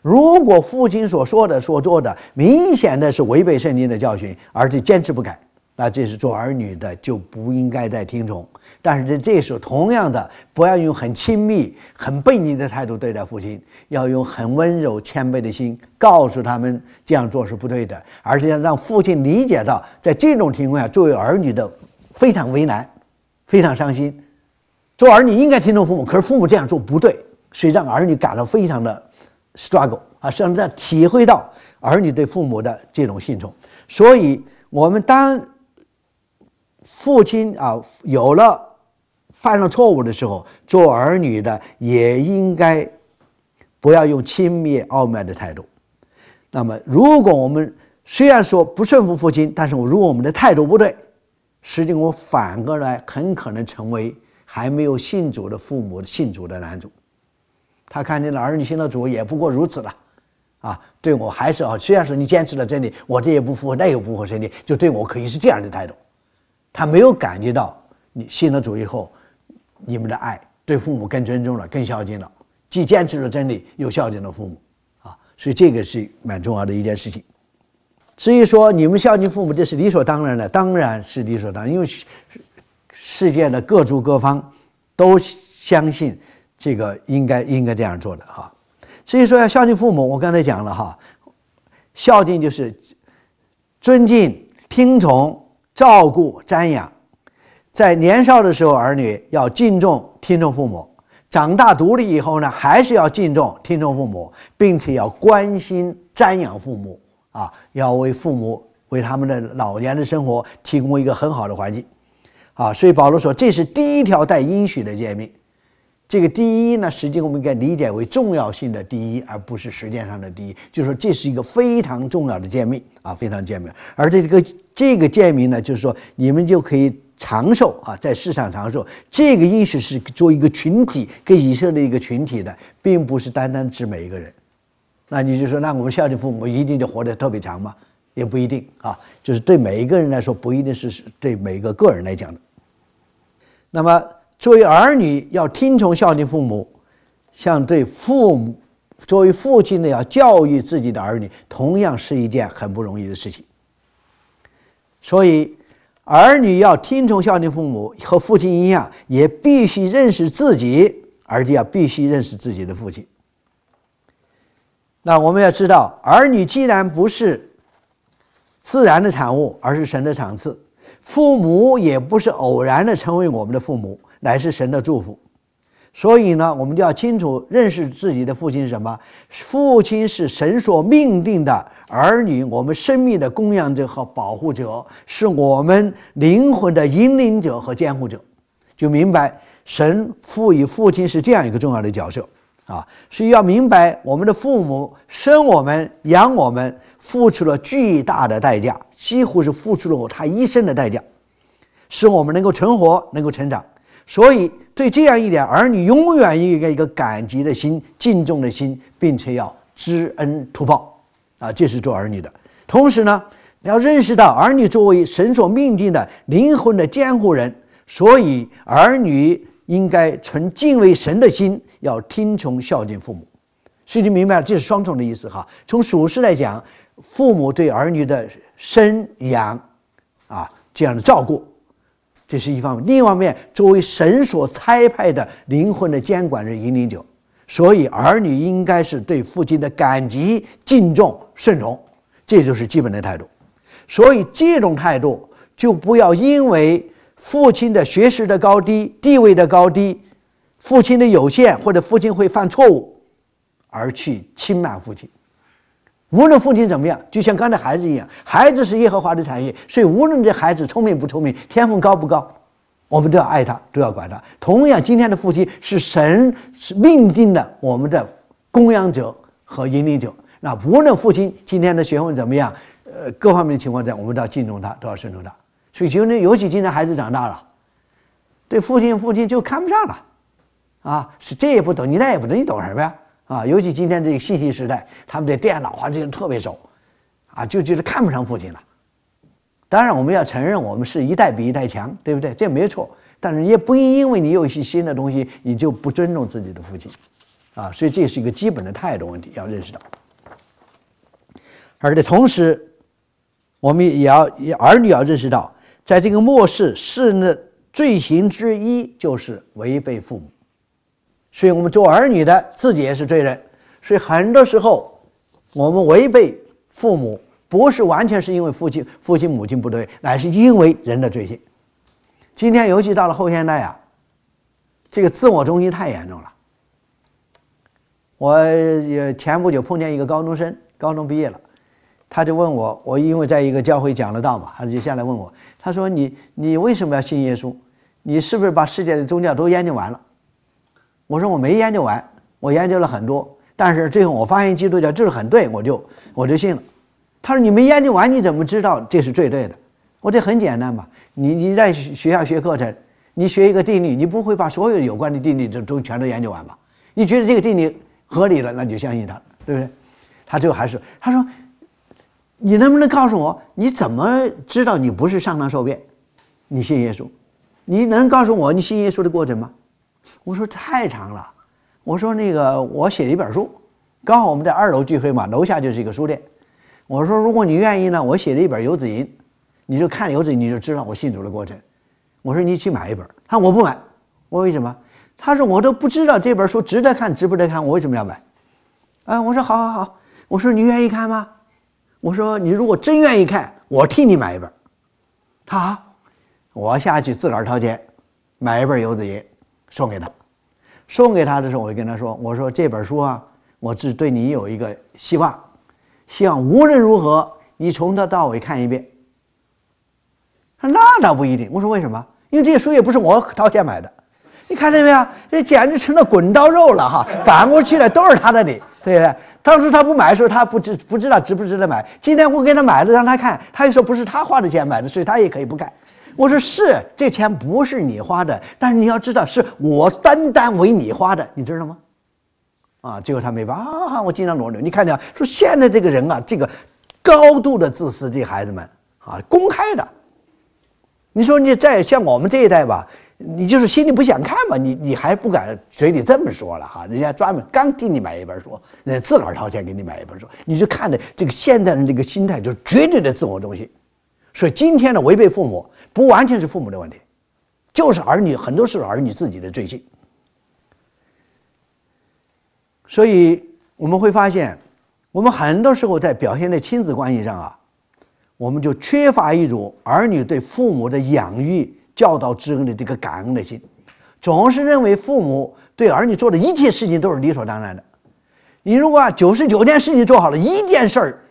如果父亲所说的、所做的明显的是违背圣经的教训，而且坚持不改。那这是做儿女的就不应该再听从，但是在这时候，同样的不要用很亲密、很背逆的态度对待父亲，要用很温柔、谦卑的心告诉他们这样做是不对的，而且要让父亲理解到，在这种情况下，作为儿女的非常为难、非常伤心。做儿女应该听从父母，可是父母这样做不对，所以让儿女感到非常的 struggle 啊，甚至体会到儿女对父母的这种信从。所以，我们当。父亲啊，有了犯了错误的时候，做儿女的也应该不要用轻蔑傲慢的态度。那么，如果我们虽然说不顺服父亲，但是我如果我们的态度不对，实际我反过来很可能成为还没有信主的父母信主的男主。他看见了儿女信了主，也不过如此了啊！对我还是啊，虽然说你坚持了真理，我这也不符合，那也不合神理，就对我可以是这样的态度。他没有感觉到你信了主以后，你们的爱对父母更尊重了，更孝敬了，既坚持了真理，又孝敬了父母，啊，所以这个是蛮重要的一件事情。至于说你们孝敬父母，这是理所当然的，当然是理所当然，因为世界的各族各方都相信这个应该应该这样做的哈。至于说要孝敬父母，我刚才讲了哈，孝敬就是尊敬、听从。照顾、瞻仰。在年少的时候，儿女要敬重、听从父母；长大独立以后呢，还是要敬重、听从父母，并且要关心、瞻仰父母啊！要为父母、为他们的老年的生活提供一个很好的环境。啊，所以保罗说，这是第一条带应许的诫命。这个第一呢，实际我们应该理解为重要性的第一，而不是时间上的第一。就是说，这是一个非常重要的见命啊，非常见命。而这个这个见命呢，就是说，你们就可以长寿啊，在市场长寿。这个意思是做一个群体跟以色列一个群体的，并不是单单指每一个人。那你就说，那我们孝敬父母一定就活得特别长吗？也不一定啊。就是对每一个人来说，不一定是对每一个个人来讲的。那么。作为儿女要听从孝敬父母，像对父母作为父亲的要教育自己的儿女，同样是一件很不容易的事情。所以，儿女要听从孝敬父母，和父亲一样，也必须认识自己，而且要必须认识自己的父亲。那我们要知道，儿女既然不是自然的产物，而是神的赏赐，父母也不是偶然的成为我们的父母。乃是神的祝福，所以呢，我们就要清楚认识自己的父亲。是什么？父亲是神所命定的儿女，我们生命的供养者和保护者，是我们灵魂的引领者和监护者。就明白神赋予父亲是这样一个重要的角色啊！所以要明白，我们的父母生我们、养我们，付出了巨大的代价，几乎是付出了他一生的代价，使我们能够存活、能够成长。所以，对这样一点，儿女永远应该一个感激的心、敬重的心，并且要知恩图报啊，这是做儿女的。同时呢，要认识到儿女作为神所命定的灵魂的监护人，所以儿女应该存敬畏神的心，要听从孝敬父母。所以你明白了，这是双重的意思哈。从属实来讲，父母对儿女的生养，啊，这样的照顾。这是一方面，另一方面，作为神所差派的灵魂的监管人引领者，所以儿女应该是对父亲的感激、敬重、慎容，这就是基本的态度。所以这种态度就不要因为父亲的学识的高低、地位的高低、父亲的有限或者父亲会犯错误，而去轻慢父亲。无论父亲怎么样，就像刚才孩子一样，孩子是耶和华的产业，所以无论这孩子聪明不聪明，天赋高不高，我们都要爱他，都要管他。同样，今天的父亲是神是命定的我们的供养者和引领者。那无论父亲今天的学问怎么样，呃，各方面的情况在，我们都要敬重他，都要顺从他。所以，今天尤其今天孩子长大了，对父亲，父亲就看不上了，啊，是这也不懂，你那也不懂，你懂什么呀？啊，尤其今天这个信息时代，他们对电脑啊这些特别熟，啊，就觉得看不上父亲了。当然，我们要承认我们是一代比一代强，对不对？这没错，但是也不因因为你有一些新的东西，你就不尊重自己的父亲，啊，所以这是一个基本的态度问题，要认识到。而且同时，我们也要儿女要认识到，在这个末世，世人的罪行之一就是违背父母。所以我们做儿女的自己也是罪人，所以很多时候我们违背父母，不是完全是因为父亲、父亲母亲不对，乃是因为人的罪性。今天尤其到了后现代啊，这个自我中心太严重了。我也前不久碰见一个高中生，高中毕业了，他就问我，我因为在一个教会讲了道嘛，他就下来问我，他说：“你你为什么要信耶稣？你是不是把世界的宗教都研究完了？”我说我没研究完，我研究了很多，但是最后我发现基督教就是很对，我就我就信了。他说你没研究完你怎么知道这是最对的？我这很简单嘛，你你在学校学课程，你学一个定律，你不会把所有有关的定律都都全都研究完吧？你觉得这个定律合理了，那你就相信他，对不对？他最后还是他说，你能不能告诉我你怎么知道你不是上当受骗？你信耶稣，你能告诉我你信耶稣的过程吗？我说太长了，我说那个我写了一本书，刚好我们在二楼聚会嘛，楼下就是一个书店。我说如果你愿意呢，我写了一本《游子吟》，你就看《游子吟》，你就知道我信主的过程。我说你去买一本，他说我不买，我说为什么？他说我都不知道这本书值得看值不值得看，我为什么要买？啊，我说好好好，我说你愿意看吗？我说你如果真愿意看，我替你买一本。他，好，我下去自个儿掏钱买一本《游子吟》。送给他，送给他的时候，我就跟他说：“我说这本书啊，我只对你有一个希望，希望无论如何你从头到尾看一遍。”他说：“那倒不一定。”我说：“为什么？因为这些书也不是我掏钱买的。”你看见没有？这简直成了滚刀肉了哈！反过去的都是他的理，对不对？当时他不买的时候，他不知不知道值不值得买。今天我给他买了，让他看，他又说不是他花的钱买的，所以他也可以不看。我说是，这钱不是你花的，但是你要知道是我单单为你花的，你知道吗？啊，结果他没办啊，我经常裸流。你看见说现在这个人啊，这个高度的自私，这孩子们啊，公开的。你说你在像我们这一代吧，你就是心里不想看嘛，你你还不敢嘴里这么说了哈，人家专门刚替你买一本书，人家自个儿掏钱给你买一本书，你就看的这个现代人这个心态就是绝对的自我中心，所以今天的违背父母。不完全是父母的问题，就是儿女很多是儿女自己的罪行。所以我们会发现，我们很多时候在表现在亲子关系上啊，我们就缺乏一种儿女对父母的养育、教导之恩的这个感恩的心，总是认为父母对儿女做的一切事情都是理所当然的。你如果九十九件事情做好了一件事儿，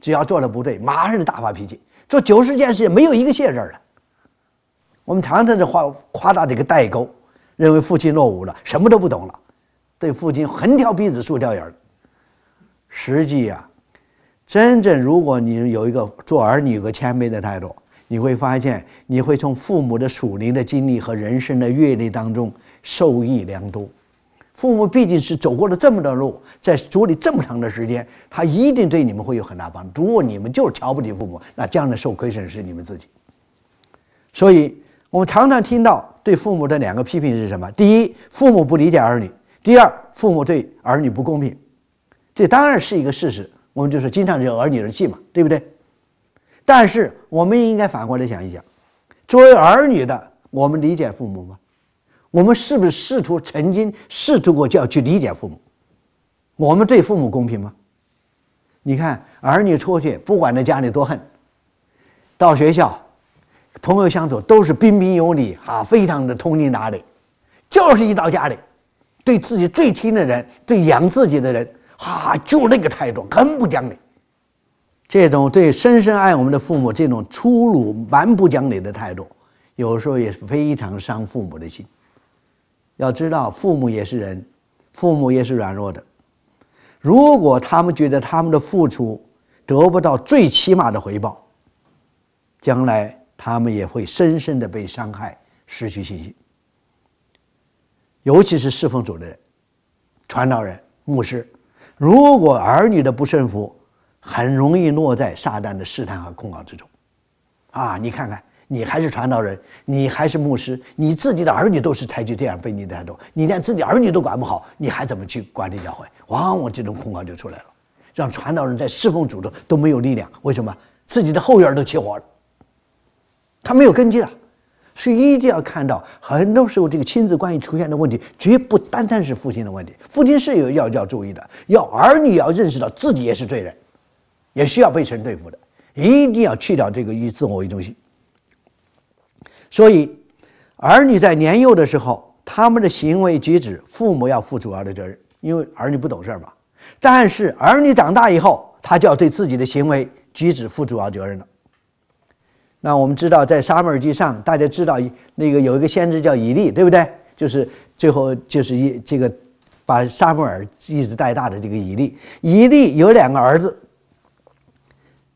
只要做的不对，马上就大发脾气。做九十件事情没有一个谢字儿的。我们常常是夸夸大这个代沟，认为父亲落伍了，什么都不懂了，对父亲横挑鼻子竖挑眼儿。实际啊，真正如果你有一个做儿女有个谦卑的态度，你会发现你会从父母的属灵的经历和人生的阅历当中受益良多。父母毕竟是走过了这么多路，在主里这么长的时间，他一定对你们会有很大帮助。如果你们就是瞧不起父母，那将来受亏损是你们自己。所以。我们常常听到对父母的两个批评是什么？第一，父母不理解儿女；第二，父母对儿女不公平。这当然是一个事实。我们就是经常惹儿女的气嘛，对不对？但是，我们应该反过来想一想：作为儿女的，我们理解父母吗？我们是不是试图曾经试图过就要去理解父母？我们对父母公平吗？你看，儿女出去，不管在家里多恨，到学校。朋友相处都是彬彬有礼，哈，非常的通情达理，就是一到家里，对自己最亲的人、对养自己的人，哈，就那个态度，很不讲理。这种对深深爱我们的父母这种粗鲁蛮不讲理的态度，有时候也是非常伤父母的心。要知道，父母也是人，父母也是软弱的。如果他们觉得他们的付出得不到最起码的回报，将来。他们也会深深的被伤害，失去信心。尤其是侍奉主的人、传道人、牧师，如果儿女的不顺服，很容易落在撒旦的试探和控告之中。啊，你看看，你还是传道人，你还是牧师，你自己的儿女都是采取这样被你带走，你连自己儿女都管不好，你还怎么去管理教会？往往这种控告就出来了，让传道人在侍奉主的都没有力量。为什么？自己的后院都起火了。他没有根基了，所以一定要看到，很多时候这个亲子关系出现的问题，绝不单单是父亲的问题，父亲是有要要注意的，要儿女要认识到自己也是罪人，也需要被神对付的，一定要去掉这个以自我为中心。所以，儿女在年幼的时候，他们的行为举止，父母要负主要的责任，因为儿女不懂事儿嘛。但是儿女长大以后，他就要对自己的行为举止负主要责任了。那我们知道，在沙漠耳记上，大家知道那个有一个先知叫以利，对不对？就是最后就是一这个把沙漠耳一直带大的这个以利，以利有两个儿子，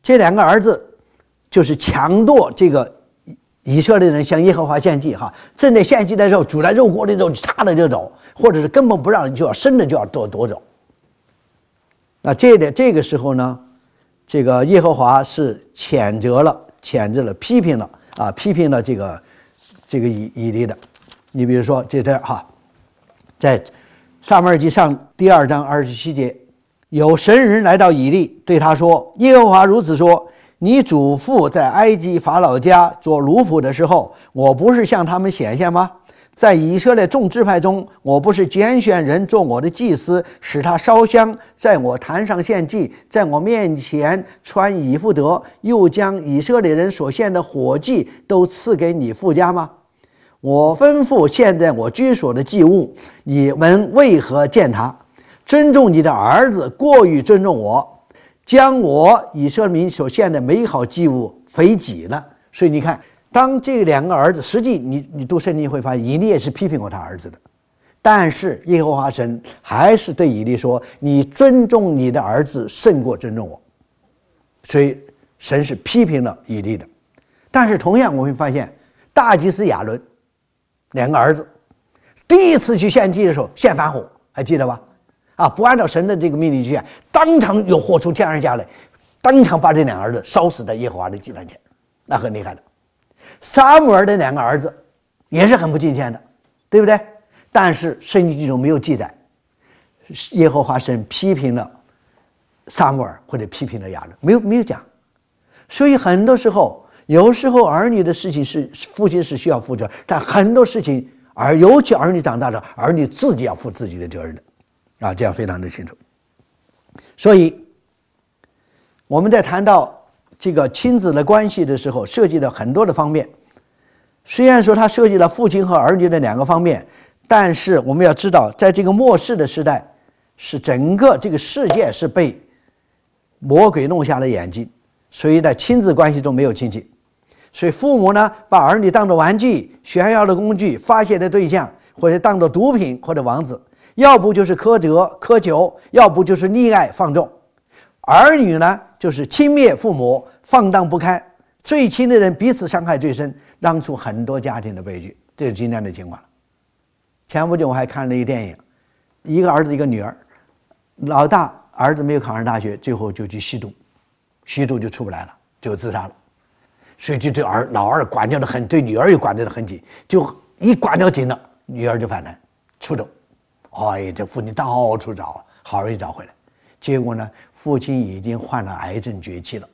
这两个儿子就是强夺这个以色列人向耶和华献祭哈，正在献祭的时候煮在肉锅里的肉插着就走，或者是根本不让人就要生的就要夺夺走。那这点这个时候呢，这个耶和华是谴责了。谴责了，批评了啊，批评了这个这个以以利的。你比如说，这这哈，在《撒们记》上第二章二十七节，有神人来到以利，对他说：“耶和华如此说，你祖父在埃及法老家做奴仆的时候，我不是向他们显现吗？”在以色列众支派中，我不是拣选人做我的祭司，使他烧香在我坛上献祭，在我面前穿以弗德，又将以色列人所献的火祭都赐给你富家吗？我吩咐现在我居所的祭物，你们为何践踏？尊重你的儿子过于尊重我，将我以色列民所献的美好祭物肥己了。所以你看。当这两个儿子，实际你你读圣经会发现，以利也是批评过他儿子的，但是耶和华神还是对以利说：“你尊重你的儿子胜过尊重我。”所以神是批评了以利的。但是同样，我们会发现，大祭司亚伦两个儿子第一次去献祭的时候，献反火，还记得吧？啊，不按照神的这个命令去，当场有火出天而下来，当场把这两儿子烧死在耶和华的祭坛前，那很厉害的。撒母耳的两个儿子也是很不敬天的，对不对？但是圣经中没有记载，耶和华神批评了撒母耳或者批评了亚伦，没有没有讲。所以很多时候，有时候儿女的事情是父亲是需要负责，但很多事情儿，尤其儿女长大了，儿女自己要负自己的责任的，啊，这样非常的清楚。所以我们在谈到。这个亲子的关系的时候，涉及了很多的方面。虽然说它涉及了父亲和儿女的两个方面，但是我们要知道，在这个末世的时代，是整个这个世界是被魔鬼弄瞎了眼睛，所以在亲子关系中没有亲情。所以父母呢，把儿女当做玩具、炫耀的工具、发泄的对象，或者当做毒品或者王子，要不就是苛责苛求，要不就是溺爱放纵。儿女呢，就是轻蔑父母，放荡不堪。最亲的人彼此伤害最深，让出很多家庭的悲剧。这是今天的情况。前不久我还看了一个电影，一个儿子，一个女儿。老大儿子没有考上大学，最后就去吸毒，吸毒就出不来了，就自杀了。所以就对儿老二管教的很，对女儿又管教的很紧，就一管教紧了，女儿就反弹，出走。哎呀，这父亲到处找，好容易找回来。结果呢，父亲已经患了癌症，绝气了。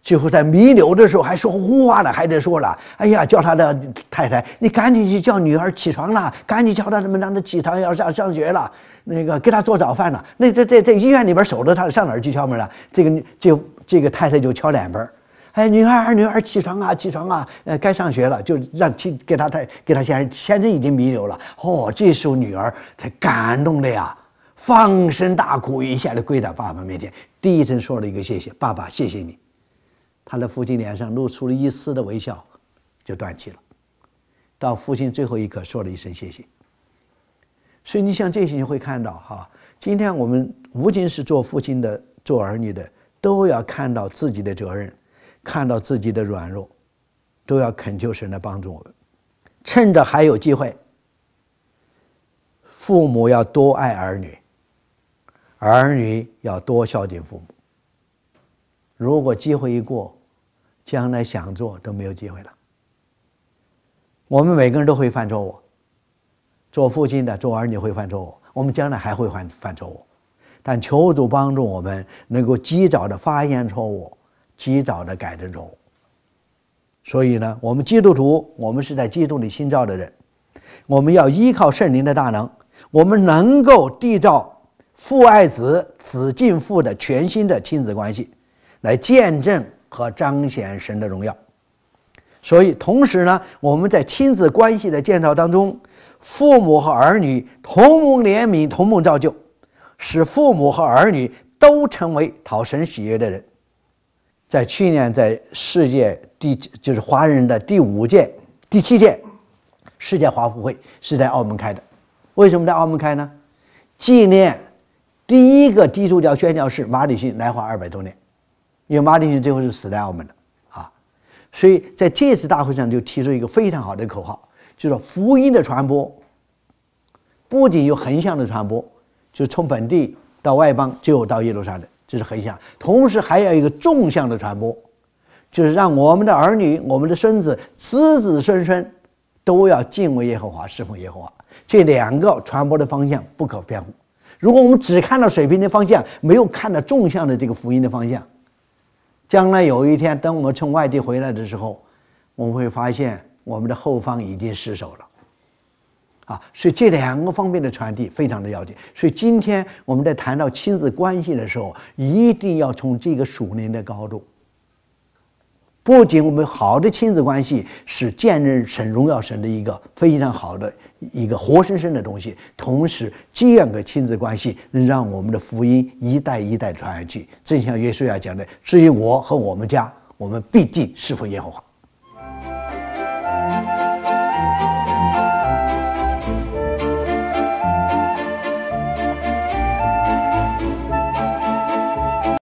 最后在弥留的时候还说胡话呢，还在说了：“哎呀，叫他的太太，你赶紧去叫女儿起床了，赶紧叫他什么让他起床要上上学了，那个给他做早饭了。那在在在医院里边守着他，上哪儿去敲门了？这个这这个太太就敲两门，哎，女儿，女儿起床啊，起床啊，呃，该上学了，就让替给他太给他先生先生已经弥留了。哦，这时候女儿才感动的呀。”放声大哭，一下就跪在爸爸面前，低声说了一个谢谢：“爸爸，谢谢你。”他的父亲脸上露出了一丝的微笑，就断气了。到父亲最后一刻，说了一声谢谢。所以你像这些，你会看到哈，今天我们不仅是做父亲的，做儿女的，都要看到自己的责任，看到自己的软弱，都要恳求神来帮助我们，趁着还有机会，父母要多爱儿女。儿女要多孝敬父母。如果机会一过，将来想做都没有机会了。我们每个人都会犯错误，做父亲的、做儿女会犯错误，我们将来还会犯犯错误。但求主帮助我们，能够及早的发现错误，及早的改正错误。所以呢，我们基督徒，我们是在基督里新造的人，我们要依靠圣灵的大能，我们能够缔造。父爱子，子敬父的全新的亲子关系，来见证和彰显神的荣耀。所以，同时呢，我们在亲子关系的建造当中，父母和儿女同盟怜悯，同盟造就，使父母和儿女都成为讨神喜悦的人。在去年，在世界第就是华人的第五届、第七届世界华服会是在澳门开的。为什么在澳门开呢？纪念。第一个基督教宣教士马理逊来华二百多年，因为马理逊最后是死在澳门的啊，所以在这次大会上就提出一个非常好的口号，就是福音的传播不仅有横向的传播，就是从本地到外邦，就有到耶路撒冷，这是横向；同时还要一个纵向的传播，就是让我们的儿女、我们的孙子、子子孙孙都要敬畏耶和华，侍奉耶和华。这两个传播的方向不可偏护。如果我们只看到水平的方向，没有看到纵向的这个福音的方向，将来有一天等我们从外地回来的时候，我们会发现我们的后方已经失守了。啊，所以这两个方面的传递非常的要紧。所以今天我们在谈到亲子关系的时候，一定要从这个属灵的高度。不仅我们好的亲子关系是见证神荣耀神的一个非常好的。一个活生生的东西，同时这样的亲子关系，能让我们的福音一代一代传下去。正像约书亚讲的：“至于我和我们家，我们必定是否耶和华。”